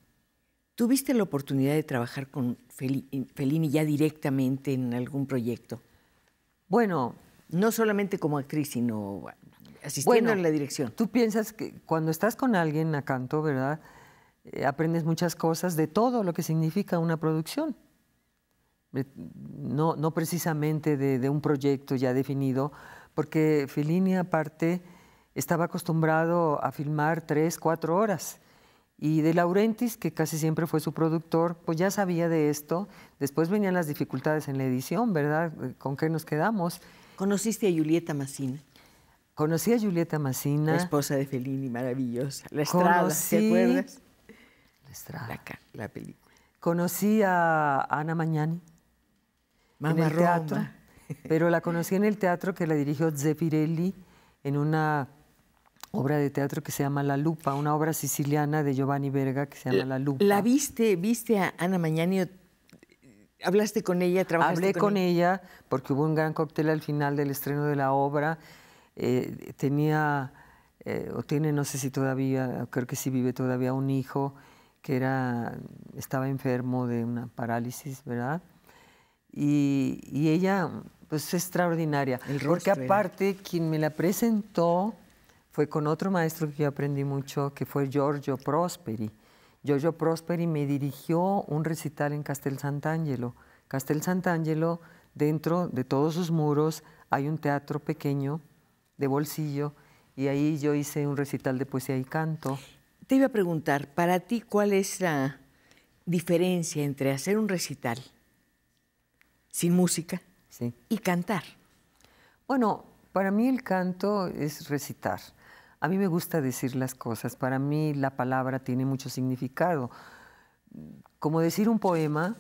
¿Tuviste la oportunidad de trabajar con
Fellini ya directamente en algún proyecto? Bueno. No solamente
como actriz, sino asistiendo en la dirección. Tú piensas que cuando estás con alguien a canto, ¿verdad? Eh, aprendes muchas cosas de todo lo que significa una producción. Eh, no, precisamente de un proyecto ya definido, porque Fellini aparte estaba acostumbrado a filmar tres, cuatro horas. Y de Laurentis, que casi siempre fue su productor, pues ya sabía de esto. Después venían las dificultades en la edición, ¿verdad? ¿Con qué nos quedamos? ¿Conociste a Julieta Massina? Conocí a Julieta Massina. La esposa de Fellini, maravillosa. La Estrada, ¿te acuerdas? La Estrada. La, película. Conocí a Ana Mañani.
Mamá en
pero la conocí en el teatro que la dirigió Zeffirelli en una obra de teatro que se llama La Lupa, una obra siciliana de Giovanni Verga que se llama La, Lupa. ¿La viste? ¿Viste a Ana Mañani? ¿Hablaste con ella? ¿Trabajaste Hablé con, ella? porque hubo un gran cóctel al final del estreno de la obra. Eh, tenía, eh, o tiene, no sé si todavía, creo que sí vive todavía, un hijo que era, estaba enfermo de una parálisis, ¿verdad? Y, ella, pues es extraordinaria. porque aparte, quien me la presentó fue con otro maestro que yo aprendí mucho, que fue Giorgio Prosperi. Giorgio Prosperi me dirigió un recital en Castel Sant'Angelo. Castel Sant'Angelo, dentro de todos sus muros, hay un teatro pequeño de bolsillo y ahí yo hice un recital de poesía y canto. Te iba a preguntar, para ti, ¿cuál es la diferencia entre hacer un recital sin música y cantar. Bueno, para mí el canto es recitar. A mí me gusta decir las cosas. Para mí la palabra tiene mucho significado. Como decir un poema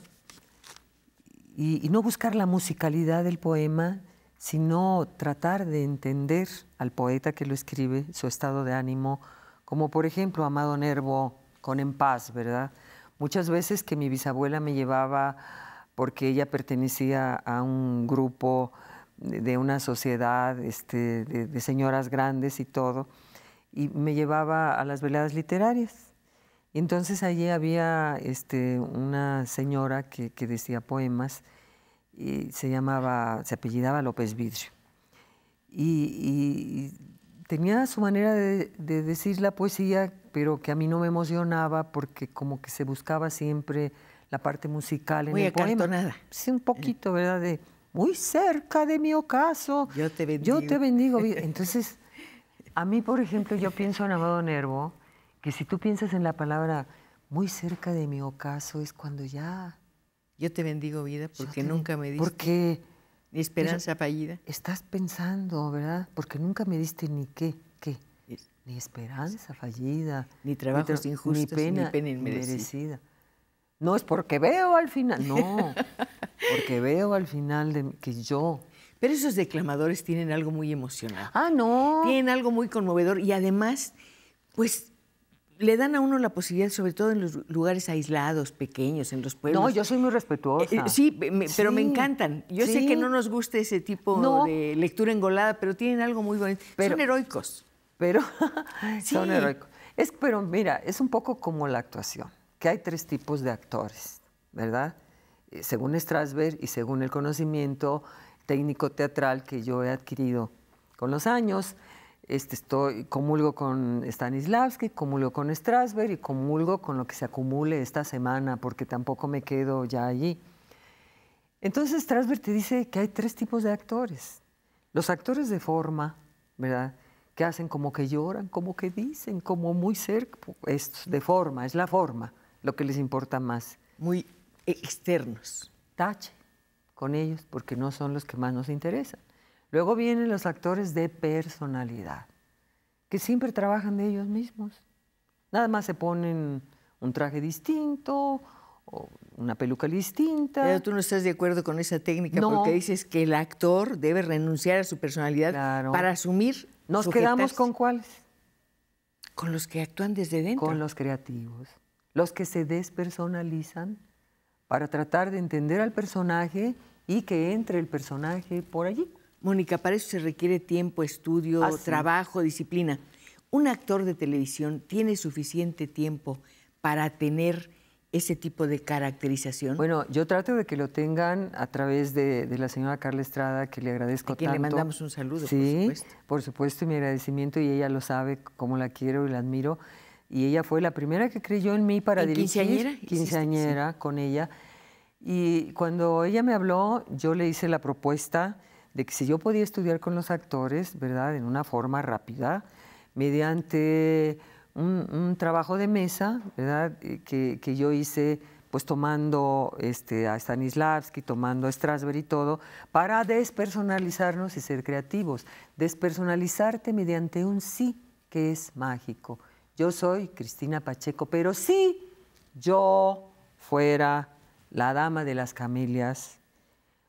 y, no buscar la musicalidad del poema, sino tratar de entender al poeta que lo escribe, su estado de ánimo, como por ejemplo Amado Nervo con En paz, ¿verdad? Muchas veces que mi bisabuela me llevaba porque ella pertenecía a un grupo de una sociedad este, de, señoras grandes y todo, y me llevaba a las veladas literarias. entonces allí había este, una señora que, decía poemas y se llamaba, se apellidaba López Vidrio. Y, tenía su manera de, decir la poesía, pero que a mí no me emocionaba porque como que se buscaba siempre la parte musical en el poema. Sí, un poquito, ¿verdad? De muy cerca de mi ocaso. Yo te bendigo. Yo te bendigo. (laughs) Entonces, a mí, por ejemplo, yo pienso en Amado Nervo, que si tú piensas en la palabra muy cerca de mi ocaso es cuando ya... Yo
te bendigo vida
porque nunca me diste... Porque... Ni esperanza fallida. Estás pensando, ¿verdad? Porque nunca me diste ni qué, qué. Ni esperanza fallida. Ni trabajos sin tra ni pena, ni pena inmerecida. No es porque veo al final, no, porque veo al final de, que yo. Pero esos declamadores tienen algo
muy emocional. Ah, no. Tienen algo muy conmovedor y además, pues le dan a uno la posibilidad, sobre todo en los lugares aislados, pequeños, en los pueblos. No, yo soy muy respetuosa. Eh, sí, pero me encantan. Yo sé que no nos gusta ese tipo de lectura engolada, pero tienen algo muy bonito.
son heroicos. Pero (laughs) son heroicos. Es, pero mira, es un poco como la actuación que hay tres tipos de actores, ¿verdad? Eh, según Strasberg y según el conocimiento técnico teatral que yo he adquirido con los años, este, estoy, comulgo con Stanislavski, comulgo con Strasberg y comulgo con lo que se acumule esta semana, porque tampoco me quedo ya allí. Entonces Strasberg te dice que hay tres tipos de actores. Los actores de forma, ¿verdad? Que hacen como que lloran, como que dicen, como muy cerca. Pues, es de forma, es la forma lo que les importa más. Muy externos. Tache con ellos porque no son los que más nos interesan. Luego vienen los actores de personalidad, que siempre trabajan de ellos mismos. Nada más se ponen un traje distinto o una peluca distinta.
Pero tú no estás de acuerdo con esa técnica porque dices que el actor debe renunciar a su personalidad
para asumir. ¿Nos quedamos con cuáles? Con los que actúan desde dentro. Con los creativos los que se despersonalizan para tratar de entender al personaje y que entre el personaje por allí. Mónica, para eso se requiere
tiempo, estudio, ah, trabajo, disciplina. ¿Un actor de televisión tiene suficiente
tiempo para tener ese tipo de caracterización? Bueno, yo trato de que lo tengan a través de, la señora Carla Estrada, que le agradezco a quien le mandamos un saludo, sí, por supuesto. por supuesto, mi agradecimiento y ella lo sabe, como la quiero y la admiro. Y ella fue la primera que creyó en mí para dirigir. Quinceañera. Quinceañera con ella. Y cuando ella me habló, yo le hice la propuesta de que si yo podía estudiar con los actores, ¿verdad? En una forma rápida, mediante un, trabajo de mesa, ¿verdad? Eh, que, yo hice pues tomando este, a Stanislavski, tomando a Strasberg y todo, para despersonalizarnos y ser creativos. Despersonalizarte mediante un sí que es mágico yo soy Cristina Pacheco, pero si yo fuera la dama de las camelias,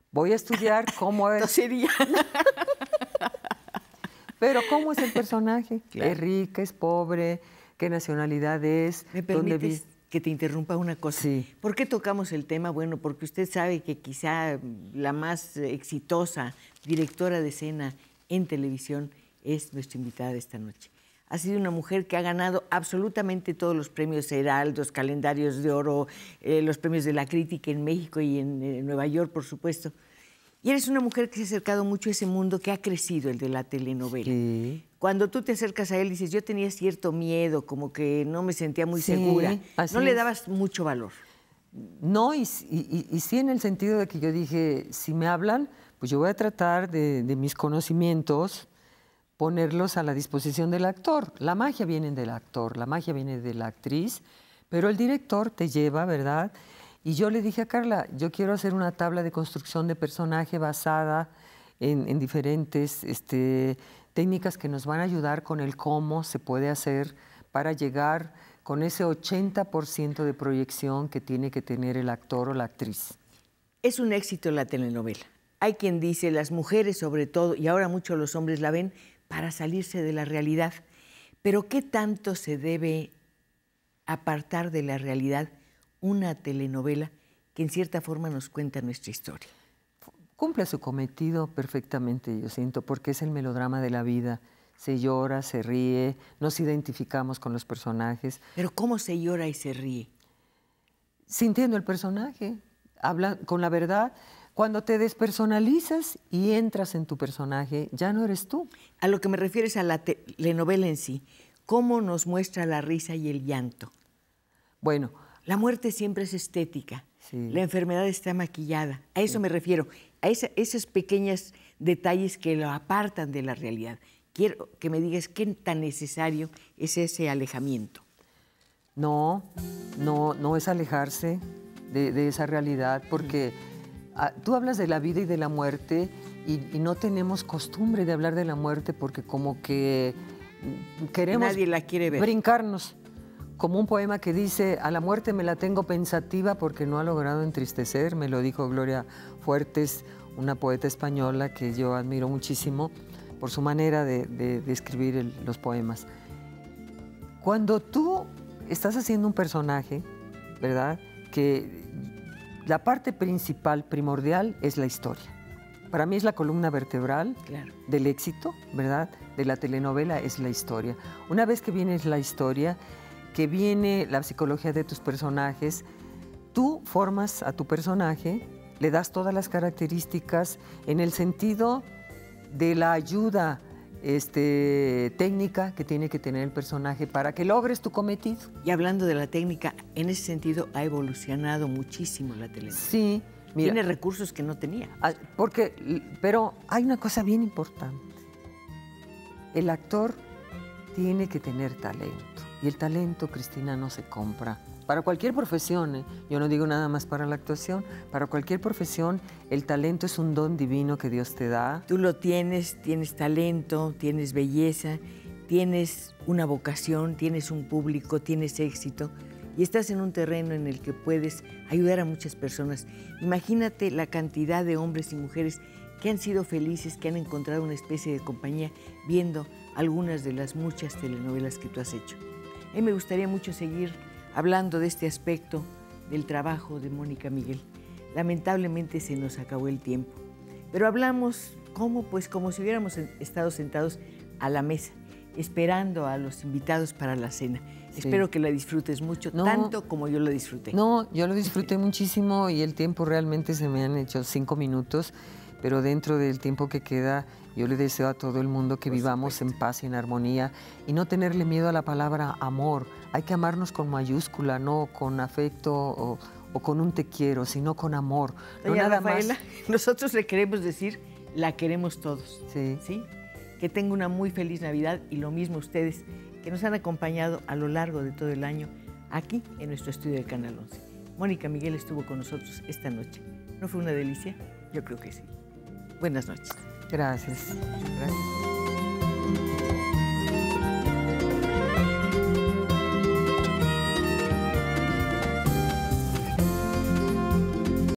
voy a estudiar (laughs) cómo es. sería. (laughs) pero cómo es el personaje, es rica, es pobre, qué nacionalidad es, ¿Me dónde que te interrumpa una cosa. ¿Por qué tocamos el tema? Bueno, porque usted
sabe que quizá la más exitosa directora de escena en televisión es nuestra invitada esta noche ha sido una mujer que ha ganado absolutamente todos los premios heraldos, calendarios de oro, eh, los premios de la crítica en México y en, Nueva York, por supuesto. Y eres una mujer que se ha acercado mucho a ese mundo que ha crecido, el de
la telenovela.
Cuando tú te acercas a él, dices, yo tenía cierto miedo, como que no me sentía muy segura. no le dabas mucho valor.
No, y, sí en el sentido de que yo dije, si me hablan, pues yo voy a tratar de mis conocimientos, ponerlos a la disposición del actor. La magia viene del actor, la magia viene de la actriz, pero el director te lleva, ¿verdad? Y yo le dije a Carla, yo quiero hacer una tabla de construcción de personaje basada en, diferentes este, técnicas que nos van a ayudar con el cómo se puede hacer para llegar con ese 80% de proyección que tiene que tener el actor o la actriz.
Es un éxito la telenovela. Hay quien dice, las mujeres sobre todo, y ahora muchos los hombres la ven, para salirse de la realidad. Pero ¿qué tanto se debe apartar de la realidad una telenovela que en cierta forma nos
cuenta nuestra historia? Cumple su cometido perfectamente, yo siento, porque es el melodrama de la vida. Se llora, se ríe, nos identificamos con los personajes. Pero ¿cómo se llora y se ríe? Sintiendo el personaje, habla con la verdad. Cuando te despersonalizas y entras en tu personaje, ya no eres tú. A lo que me refieres a la telenovela en sí, ¿cómo nos muestra la risa y el
llanto? Bueno. La muerte siempre es estética. La enfermedad está maquillada. A eso me refiero, a esos pequeños detalles que lo apartan de la
realidad. Quiero que me digas qué tan necesario es ese alejamiento. No, no, no es alejarse de, esa realidad porque... Ah, tú hablas de la vida y de la muerte y, no tenemos costumbre de hablar de la muerte porque como que mm, queremos Nadie la quiere brincarnos. Como un poema que dice, a la muerte me la tengo pensativa porque no ha logrado entristecer, me lo dijo Gloria Fuertes, una poeta española que yo admiro muchísimo por su manera de, escribir los poemas. Cuando tú estás haciendo un personaje, ¿verdad? Que la parte principal, primordial, es la historia. Para mí es la columna vertebral del éxito, ¿verdad? De la telenovela es la historia. Una vez que viene la historia, que viene la psicología de tus personajes, tú formas a tu personaje, le das todas las características en el sentido de la ayuda este, técnica que tiene que tener el personaje para que logres tu cometido. Y hablando de la técnica, en ese sentido ha evolucionado muchísimo la televisión. Sí, tiene recursos que no tenía. Ah, porque, pero hay una cosa bien importante. El actor tiene que tener talento y el talento, Cristina, no se compra para cualquier profesión, ¿eh? yo no digo nada más para la actuación, para cualquier profesión el talento es un don divino que Dios te da. Tú lo tienes, tienes
talento, tienes belleza, tienes una vocación, tienes un público, tienes éxito y estás en un terreno en el que puedes ayudar a muchas personas. Imagínate la cantidad de hombres y mujeres que han sido felices, que han encontrado una especie de compañía viendo algunas de las muchas telenovelas que tú has hecho. A eh, mí me gustaría mucho seguir hablando de este aspecto del trabajo de Mónica Miguel. Lamentablemente se nos acabó el tiempo, pero hablamos como pues como si hubiéramos estado sentados a la mesa esperando a los invitados para la cena. Espero que la disfrutes mucho, tanto como yo lo disfruté. No,
yo lo disfruté muchísimo y el tiempo realmente se me han hecho cinco minutos, pero dentro del tiempo que queda yo le deseo a todo el mundo que vivamos en paz y en armonía y no tenerle miedo a la palabra amor. Hay que amarnos con mayúscula, no con afecto o, con un te quiero, sino con amor. No nada más... (laughs) nosotros le queremos decir, la queremos todos. Sí.
Que tenga una muy feliz Navidad y lo mismo ustedes que nos han acompañado a lo largo de todo el año aquí en nuestro estudio de Canal 11. Mónica Miguel estuvo con nosotros esta noche. ¿No fue una delicia? Yo creo que sí. Buenas noches. Gracias.